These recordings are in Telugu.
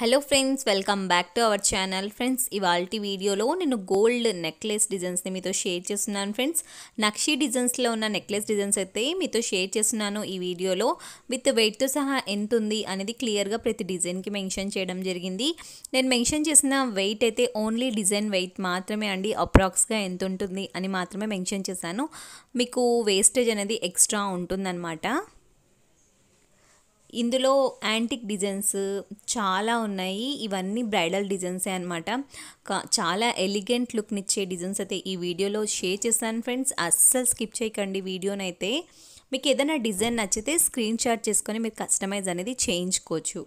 hello friends welcome back to our channel friends ఇవాళ వీడియోలో నేను గోల్డ్ నెక్లెస్ డిజైన్స్ని మీతో షేర్ చేస్తున్నాను ఫ్రెండ్స్ నక్షీ డిజైన్స్లో ఉన్న నెక్లెస్ డిజైన్స్ అయితే మీతో షేర్ చేస్తున్నాను ఈ వీడియోలో విత్ వెయిట్తో సహా ఎంత ఉంది అనేది క్లియర్గా ప్రతి డిజైన్కి మెన్షన్ చేయడం జరిగింది నేను మెన్షన్ చేసిన వెయిట్ అయితే ఓన్లీ డిజైన్ వెయిట్ మాత్రమే అండి అప్రాక్స్గా ఎంత ఉంటుంది అని మాత్రమే మెన్షన్ చేశాను మీకు వేస్టేజ్ అనేది ఎక్స్ట్రా ఉంటుందన్నమాట ఇందులో యాంటిక్ డిజైన్స్ చాలా ఉన్నాయి ఇవన్నీ బ్రైడల్ డిజైన్సే అనమాట చాలా ఎలిగెంట్ లుక్నిచ్చే డిజైన్స్ అయితే ఈ వీడియోలో షేర్ చేస్తాను ఫ్రెండ్స్ అస్సలు స్కిప్ చేయకండి వీడియోనైతే మీకు ఏదైనా డిజైన్ నచ్చితే స్క్రీన్ షాట్ చేసుకొని మీరు కస్టమైజ్ అనేది చేయించుకోవచ్చు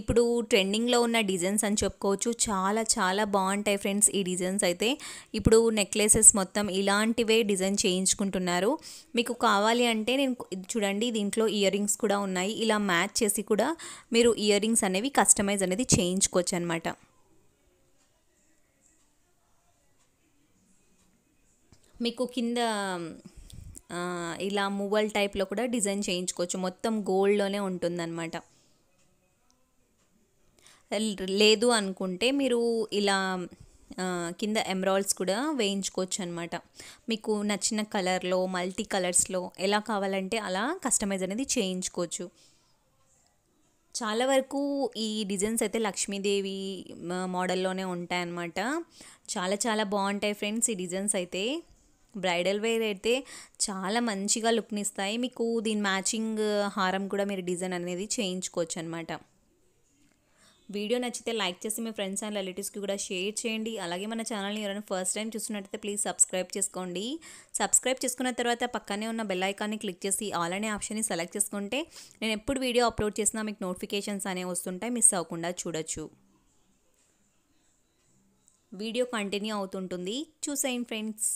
ఇప్పుడు ట్రెండింగ్లో ఉన్న డిజైన్స్ అని చెప్పుకోవచ్చు చాలా చాలా బాగుంటాయి ఫ్రెండ్స్ ఈ డిజైన్స్ అయితే ఇప్పుడు నెక్లెసెస్ మొత్తం ఇలాంటివే డిజైన్ చేయించుకుంటున్నారు మీకు కావాలి అంటే నేను చూడండి దీంట్లో ఇయర్ రింగ్స్ కూడా ఉన్నాయి ఇలా మ్యాచ్ చేసి కూడా మీరు ఇయర్ రింగ్స్ అనేవి కస్టమైజ్ అనేది చేయించుకోవచ్చు అనమాట మీకు కింద ఇలా మువల్ టైప్లో కూడా డిజైన్ చేయించుకోవచ్చు మొత్తం గోల్డ్లోనే ఉంటుందన్నమాట లేదు అనుకుంటే మీరు ఇలా కింద ఎమరాల్డ్స్ కూడా వేయించుకోవచ్చు అనమాట మీకు నచ్చిన కలర్లో మల్టీ కలర్స్లో ఎలా కావాలంటే అలా కస్టమైజ్ అనేది చేయించుకోవచ్చు చాలా వరకు ఈ డిజైన్స్ అయితే లక్ష్మీదేవి మోడల్లోనే ఉంటాయన్నమాట చాలా చాలా బాగుంటాయి ఫ్రెండ్స్ ఈ డిజైన్స్ అయితే బ్రైడల్ వేర్ అయితే చాలా మంచిగా లుక్నిస్తాయి మీకు దీని మ్యాచింగ్ హారం కూడా మీరు డిజైన్ అనేది చేయించుకోవచ్చు అనమాట వీడియో నచ్చితే లైక్ చేసి మీ ఫ్రెండ్స్ అండ్ రిలేటివ్స్కి కూడా షేర్ చేయండి అలాగే మన ఛానల్ని ఎవరైనా ఫస్ట్ టైం చూస్తున్నట్టయితే ప్లీజ్ సబ్స్క్రైబ్ చేసుకోండి సబ్స్క్రైబ్ చేసుకున్న తర్వాత పక్కనే ఉన్న బెల్ ఐకాన్ని క్లిక్ చేసి ఆల్ అనే ఆప్షన్ని సెలెక్ట్ చేసుకుంటే నేను ఎప్పుడు వీడియో అప్లోడ్ చేసినా మీకు నోటిఫికేషన్స్ అనేవి వస్తుంటాయి మిస్ అవ్వకుండా చూడొచ్చు వీడియో కంటిన్యూ అవుతుంటుంది చూసేయండి ఫ్రెండ్స్